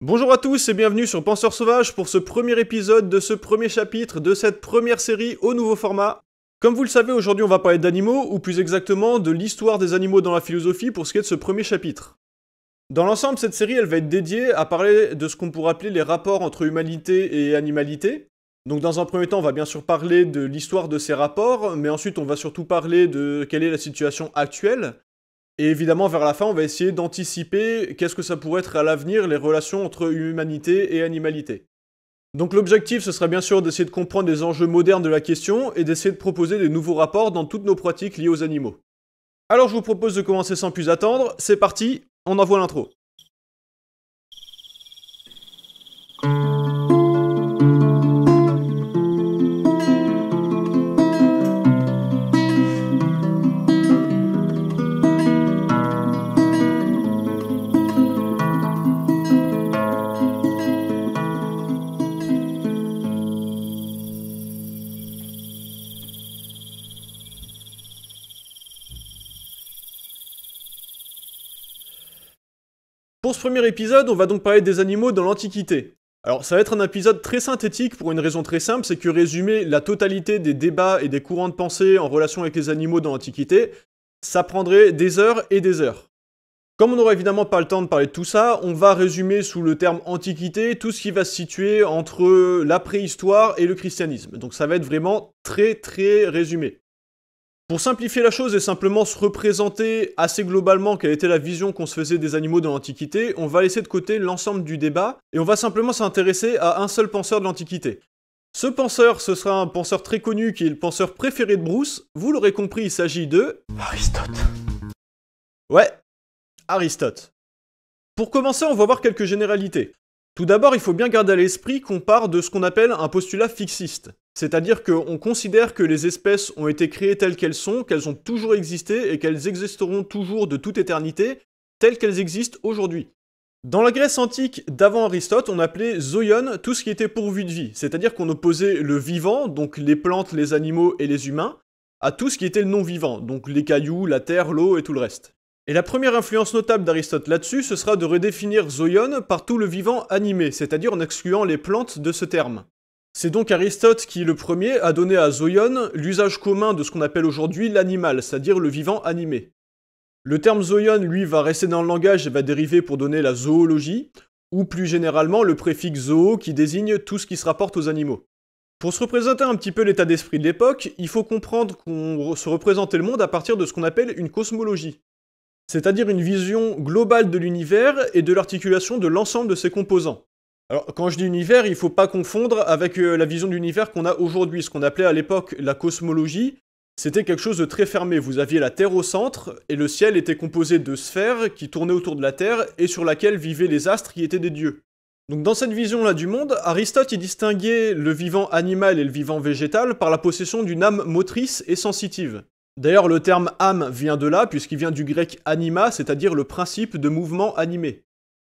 Bonjour à tous et bienvenue sur Penseur Sauvage pour ce premier épisode de ce premier chapitre de cette première série au nouveau format. Comme vous le savez, aujourd'hui on va parler d'animaux, ou plus exactement de l'histoire des animaux dans la philosophie pour ce qui est de ce premier chapitre. Dans l'ensemble, cette série elle va être dédiée à parler de ce qu'on pourrait appeler les rapports entre humanité et animalité. Donc dans un premier temps, on va bien sûr parler de l'histoire de ces rapports, mais ensuite on va surtout parler de quelle est la situation actuelle, et évidemment, vers la fin, on va essayer d'anticiper qu'est-ce que ça pourrait être à l'avenir les relations entre humanité et animalité. Donc l'objectif, ce serait bien sûr d'essayer de comprendre les enjeux modernes de la question et d'essayer de proposer des nouveaux rapports dans toutes nos pratiques liées aux animaux. Alors je vous propose de commencer sans plus attendre, c'est parti, on envoie l'intro. Pour ce premier épisode, on va donc parler des animaux dans l'Antiquité. Alors ça va être un épisode très synthétique pour une raison très simple, c'est que résumer la totalité des débats et des courants de pensée en relation avec les animaux dans l'Antiquité, ça prendrait des heures et des heures. Comme on n'aura évidemment pas le temps de parler de tout ça, on va résumer sous le terme antiquité tout ce qui va se situer entre la préhistoire et le christianisme. Donc ça va être vraiment très très résumé. Pour simplifier la chose et simplement se représenter assez globalement quelle était la vision qu'on se faisait des animaux dans l'Antiquité, on va laisser de côté l'ensemble du débat et on va simplement s'intéresser à un seul penseur de l'Antiquité. Ce penseur, ce sera un penseur très connu qui est le penseur préféré de Bruce. Vous l'aurez compris, il s'agit de... Aristote. Ouais, Aristote. Pour commencer, on va voir quelques généralités. Tout d'abord, il faut bien garder à l'esprit qu'on part de ce qu'on appelle un postulat fixiste. C'est-à-dire qu'on considère que les espèces ont été créées telles qu'elles sont, qu'elles ont toujours existé et qu'elles existeront toujours de toute éternité, telles qu'elles existent aujourd'hui. Dans la Grèce antique d'avant Aristote, on appelait zoion tout ce qui était pourvu de vie, c'est-à-dire qu'on opposait le vivant, donc les plantes, les animaux et les humains, à tout ce qui était le non-vivant, donc les cailloux, la terre, l'eau et tout le reste. Et la première influence notable d'Aristote là-dessus, ce sera de redéfinir zoion par tout le vivant animé, c'est-à-dire en excluant les plantes de ce terme. C'est donc Aristote qui, le premier, a donné à zoion l'usage commun de ce qu'on appelle aujourd'hui l'animal, c'est-à-dire le vivant animé. Le terme zoion, lui, va rester dans le langage et va dériver pour donner la zoologie, ou plus généralement le préfixe zoo qui désigne tout ce qui se rapporte aux animaux. Pour se représenter un petit peu l'état d'esprit de l'époque, il faut comprendre qu'on se représentait le monde à partir de ce qu'on appelle une cosmologie, c'est-à-dire une vision globale de l'univers et de l'articulation de l'ensemble de ses composants. Alors, quand je dis univers, il ne faut pas confondre avec euh, la vision d'univers qu'on a aujourd'hui. Ce qu'on appelait à l'époque la cosmologie, c'était quelque chose de très fermé. Vous aviez la Terre au centre, et le ciel était composé de sphères qui tournaient autour de la Terre et sur laquelle vivaient les astres qui étaient des dieux. Donc, dans cette vision-là du monde, Aristote y distinguait le vivant animal et le vivant végétal par la possession d'une âme motrice et sensitive. D'ailleurs, le terme âme vient de là, puisqu'il vient du grec anima, c'est-à-dire le principe de mouvement animé.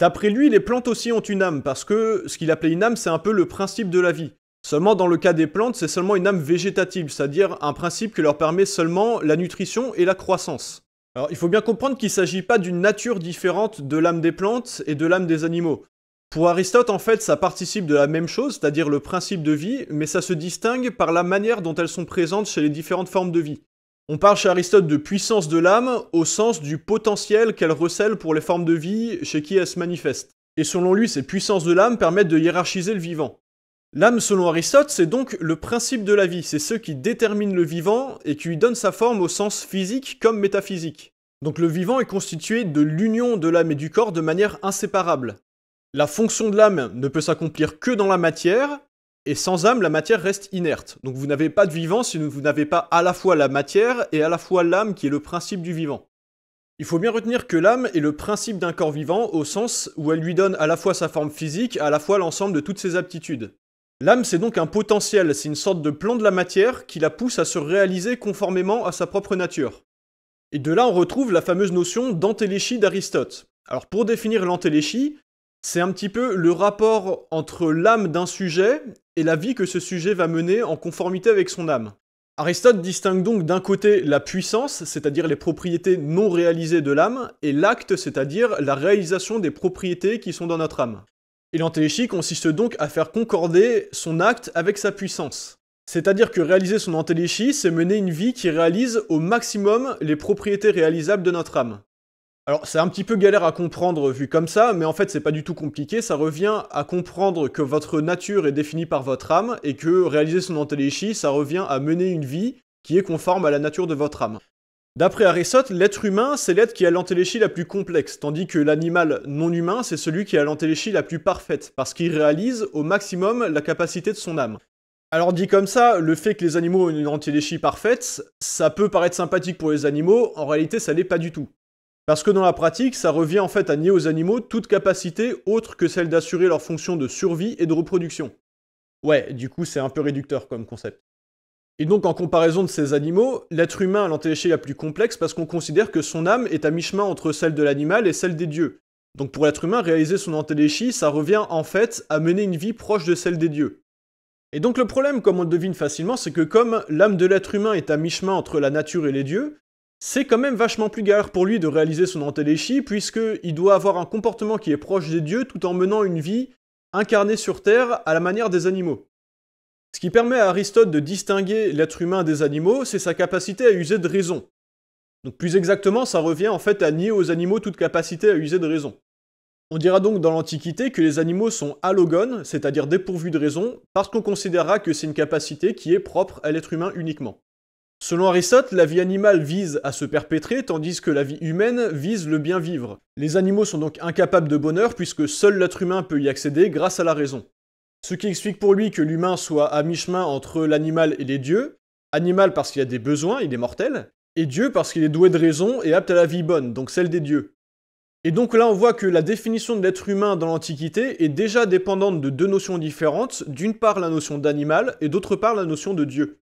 D'après lui, les plantes aussi ont une âme, parce que ce qu'il appelait une âme, c'est un peu le principe de la vie. Seulement dans le cas des plantes, c'est seulement une âme végétative, c'est-à-dire un principe qui leur permet seulement la nutrition et la croissance. Alors il faut bien comprendre qu'il ne s'agit pas d'une nature différente de l'âme des plantes et de l'âme des animaux. Pour Aristote, en fait, ça participe de la même chose, c'est-à-dire le principe de vie, mais ça se distingue par la manière dont elles sont présentes chez les différentes formes de vie. On parle chez Aristote de puissance de l'âme au sens du potentiel qu'elle recèle pour les formes de vie chez qui elle se manifeste. Et selon lui, ces puissances de l'âme permettent de hiérarchiser le vivant. L'âme, selon Aristote, c'est donc le principe de la vie, c'est ce qui détermine le vivant et qui lui donne sa forme au sens physique comme métaphysique. Donc le vivant est constitué de l'union de l'âme et du corps de manière inséparable. La fonction de l'âme ne peut s'accomplir que dans la matière, et sans âme, la matière reste inerte. Donc vous n'avez pas de vivant si vous n'avez pas à la fois la matière et à la fois l'âme qui est le principe du vivant. Il faut bien retenir que l'âme est le principe d'un corps vivant au sens où elle lui donne à la fois sa forme physique, à la fois l'ensemble de toutes ses aptitudes. L'âme, c'est donc un potentiel, c'est une sorte de plan de la matière qui la pousse à se réaliser conformément à sa propre nature. Et de là, on retrouve la fameuse notion d'antéléchie d'Aristote. Alors pour définir l'antéléchie, c'est un petit peu le rapport entre l'âme d'un sujet et la vie que ce sujet va mener en conformité avec son âme. Aristote distingue donc d'un côté la puissance, c'est-à-dire les propriétés non réalisées de l'âme, et l'acte, c'est-à-dire la réalisation des propriétés qui sont dans notre âme. Et l'entéléchi consiste donc à faire concorder son acte avec sa puissance. C'est-à-dire que réaliser son entéléchie, c'est mener une vie qui réalise au maximum les propriétés réalisables de notre âme. Alors c'est un petit peu galère à comprendre vu comme ça, mais en fait c'est pas du tout compliqué, ça revient à comprendre que votre nature est définie par votre âme et que réaliser son entéléchie, ça revient à mener une vie qui est conforme à la nature de votre âme. D'après Aristote, l'être humain, c'est l'être qui a l'entéléchie la plus complexe, tandis que l'animal non humain, c'est celui qui a l'entéléchie la plus parfaite, parce qu'il réalise au maximum la capacité de son âme. Alors dit comme ça, le fait que les animaux aient une entéléchie parfaite, ça peut paraître sympathique pour les animaux, en réalité ça l'est pas du tout. Parce que dans la pratique, ça revient en fait à nier aux animaux toute capacité autre que celle d'assurer leur fonction de survie et de reproduction. Ouais, du coup c'est un peu réducteur comme concept. Et donc en comparaison de ces animaux, l'être humain a est la plus complexe parce qu'on considère que son âme est à mi-chemin entre celle de l'animal et celle des dieux. Donc pour l'être humain, réaliser son entéléchie, ça revient en fait à mener une vie proche de celle des dieux. Et donc le problème, comme on le devine facilement, c'est que comme l'âme de l'être humain est à mi-chemin entre la nature et les dieux, c'est quand même vachement plus galère pour lui de réaliser son entéléchie, puisqu'il doit avoir un comportement qui est proche des dieux tout en menant une vie incarnée sur Terre à la manière des animaux. Ce qui permet à Aristote de distinguer l'être humain des animaux, c'est sa capacité à user de raison. Donc plus exactement, ça revient en fait à nier aux animaux toute capacité à user de raison. On dira donc dans l'Antiquité que les animaux sont halogones, c'est-à-dire dépourvus de raison, parce qu'on considérera que c'est une capacité qui est propre à l'être humain uniquement. Selon Aristote, la vie animale vise à se perpétrer tandis que la vie humaine vise le bien vivre. Les animaux sont donc incapables de bonheur puisque seul l'être humain peut y accéder grâce à la raison. Ce qui explique pour lui que l'humain soit à mi-chemin entre l'animal et les dieux, animal parce qu'il a des besoins, il est mortel, et Dieu parce qu'il est doué de raison et apte à la vie bonne, donc celle des dieux. Et donc là on voit que la définition de l'être humain dans l'Antiquité est déjà dépendante de deux notions différentes, d'une part la notion d'animal et d'autre part la notion de Dieu.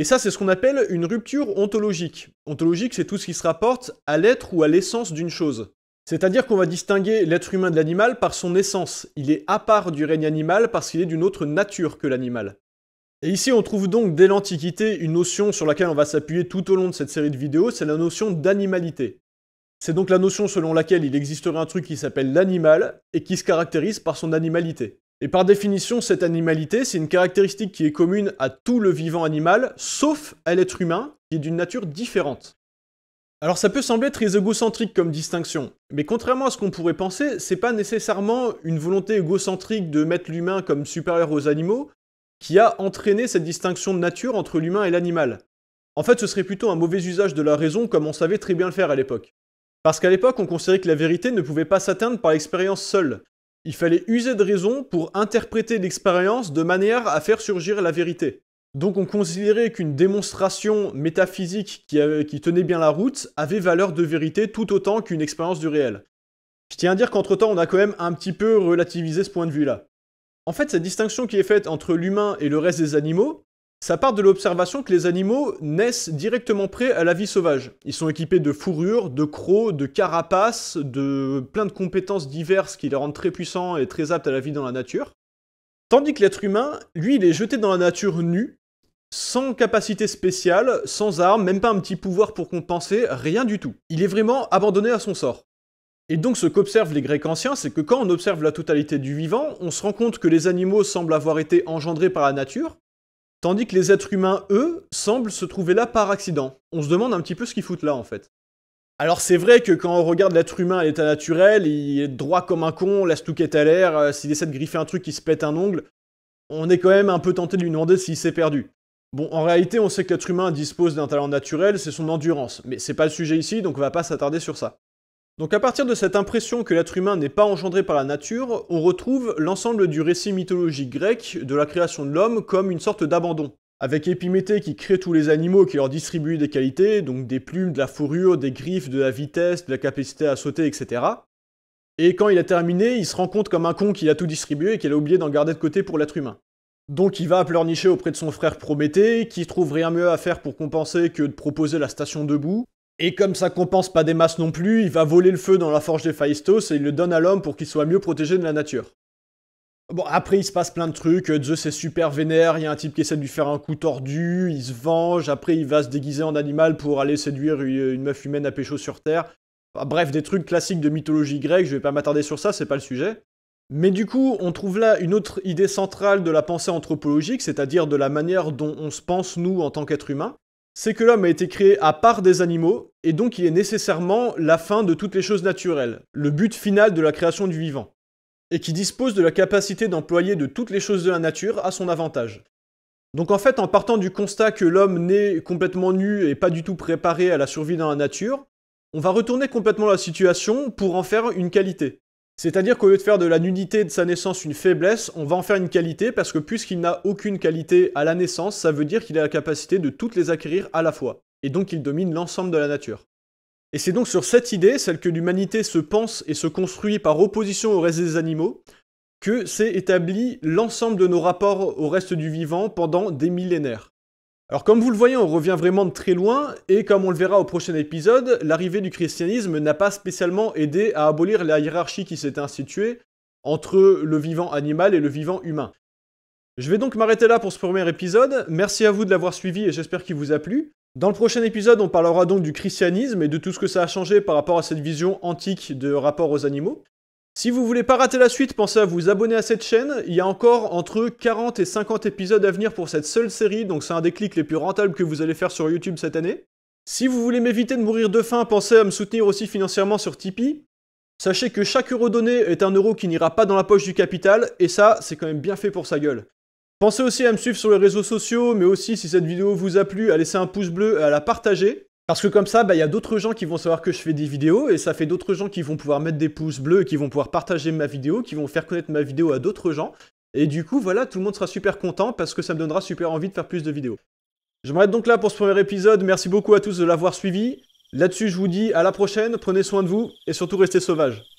Et ça, c'est ce qu'on appelle une rupture ontologique. Ontologique, c'est tout ce qui se rapporte à l'être ou à l'essence d'une chose. C'est-à-dire qu'on va distinguer l'être humain de l'animal par son essence. Il est à part du règne animal parce qu'il est d'une autre nature que l'animal. Et ici, on trouve donc dès l'Antiquité une notion sur laquelle on va s'appuyer tout au long de cette série de vidéos, c'est la notion d'animalité. C'est donc la notion selon laquelle il existerait un truc qui s'appelle l'animal et qui se caractérise par son animalité. Et par définition, cette animalité, c'est une caractéristique qui est commune à tout le vivant animal, sauf à l'être humain, qui est d'une nature différente. Alors ça peut sembler très égocentrique comme distinction, mais contrairement à ce qu'on pourrait penser, c'est pas nécessairement une volonté égocentrique de mettre l'humain comme supérieur aux animaux qui a entraîné cette distinction de nature entre l'humain et l'animal. En fait, ce serait plutôt un mauvais usage de la raison comme on savait très bien le faire à l'époque. Parce qu'à l'époque, on considérait que la vérité ne pouvait pas s'atteindre par l'expérience seule, il fallait user de raison pour interpréter l'expérience de manière à faire surgir la vérité. Donc on considérait qu'une démonstration métaphysique qui, tenait bien la route avait valeur de vérité tout autant qu'une expérience du réel. Je tiens à dire qu'entre-temps, on a quand même un petit peu relativisé ce point de vue-là. En fait, cette distinction qui est faite entre l'humain et le reste des animaux, ça part de l'observation que les animaux naissent directement prêts à la vie sauvage. Ils sont équipés de fourrures, de crocs, de carapaces, de plein de compétences diverses qui les rendent très puissants et très aptes à la vie dans la nature. Tandis que l'être humain, lui, il est jeté dans la nature nu, sans capacité spéciale, sans armes, même pas un petit pouvoir pour compenser, rien du tout. Il est vraiment abandonné à son sort. Et donc ce qu'observent les Grecs anciens, c'est que quand on observe la totalité du vivant, on se rend compte que les animaux semblent avoir été engendrés par la nature, Tandis que les êtres humains, eux, semblent se trouver là par accident. On se demande un petit peu ce qu'ils foutent là, en fait. Alors c'est vrai que quand on regarde l'être humain à l'état naturel, il est droit comme un con, la stouquette à l'air, euh, s'il essaie de griffer un truc, il se pète un ongle, on est quand même un peu tenté de lui demander s'il s'est perdu. Bon, en réalité, on sait que l'être humain dispose d'un talent naturel, c'est son endurance, mais c'est pas le sujet ici, donc on va pas s'attarder sur ça. Donc à partir de cette impression que l'être humain n'est pas engendré par la nature, on retrouve l'ensemble du récit mythologique grec de la création de l'homme comme une sorte d'abandon. Avec Épiméthée qui crée tous les animaux qui leur distribue des qualités, donc des plumes, de la fourrure, des griffes, de la vitesse, de la capacité à sauter, etc. Et quand il a terminé, il se rend compte comme un con qu'il a tout distribué et qu'il a oublié d'en garder de côté pour l'être humain. Donc il va pleurnicher auprès de son frère Prométhée, qui trouve rien mieux à faire pour compenser que de proposer la station debout, et comme ça compense pas des masses non plus, il va voler le feu dans la forge des Phaistos et il le donne à l'homme pour qu'il soit mieux protégé de la nature. Bon, après, il se passe plein de trucs. Zeus est super vénère. Il y a un type qui essaie de lui faire un coup tordu. Il se venge. Après, il va se déguiser en animal pour aller séduire une meuf humaine à pécho sur Terre. bref, des trucs classiques de mythologie grecque. Je vais pas m'attarder sur ça, c'est pas le sujet. Mais du coup, on trouve là une autre idée centrale de la pensée anthropologique, c'est-à-dire de la manière dont on se pense, nous, en tant qu'être humain c'est que l'homme a été créé à part des animaux, et donc il est nécessairement la fin de toutes les choses naturelles, le but final de la création du vivant, et qui dispose de la capacité d'employer de toutes les choses de la nature à son avantage. Donc en fait, en partant du constat que l'homme naît complètement nu et pas du tout préparé à la survie dans la nature, on va retourner complètement la situation pour en faire une qualité. C'est-à-dire qu'au lieu de faire de la nudité de sa naissance une faiblesse, on va en faire une qualité parce que puisqu'il n'a aucune qualité à la naissance, ça veut dire qu'il a la capacité de toutes les acquérir à la fois, et donc il domine l'ensemble de la nature. Et c'est donc sur cette idée, celle que l'humanité se pense et se construit par opposition au reste des animaux, que s'est établi l'ensemble de nos rapports au reste du vivant pendant des millénaires. Alors comme vous le voyez, on revient vraiment de très loin, et comme on le verra au prochain épisode, l'arrivée du christianisme n'a pas spécialement aidé à abolir la hiérarchie qui s'est instituée entre le vivant animal et le vivant humain. Je vais donc m'arrêter là pour ce premier épisode, merci à vous de l'avoir suivi et j'espère qu'il vous a plu. Dans le prochain épisode, on parlera donc du christianisme et de tout ce que ça a changé par rapport à cette vision antique de rapport aux animaux. Si vous voulez pas rater la suite, pensez à vous abonner à cette chaîne. Il y a encore entre 40 et 50 épisodes à venir pour cette seule série, donc c'est un des clics les plus rentables que vous allez faire sur YouTube cette année. Si vous voulez m'éviter de mourir de faim, pensez à me soutenir aussi financièrement sur Tipeee. Sachez que chaque euro donné est un euro qui n'ira pas dans la poche du capital, et ça, c'est quand même bien fait pour sa gueule. Pensez aussi à me suivre sur les réseaux sociaux, mais aussi si cette vidéo vous a plu, à laisser un pouce bleu et à la partager. Parce que comme ça, bah, il y a d'autres gens qui vont savoir que je fais des vidéos, et ça fait d'autres gens qui vont pouvoir mettre des pouces bleus, qui vont pouvoir partager ma vidéo, qui vont faire connaître ma vidéo à d'autres gens. Et du coup, voilà, tout le monde sera super content parce que ça me donnera super envie de faire plus de vidéos. Je m'arrête donc là pour ce premier épisode. Merci beaucoup à tous de l'avoir suivi. Là-dessus, je vous dis à la prochaine, prenez soin de vous et surtout restez sauvages.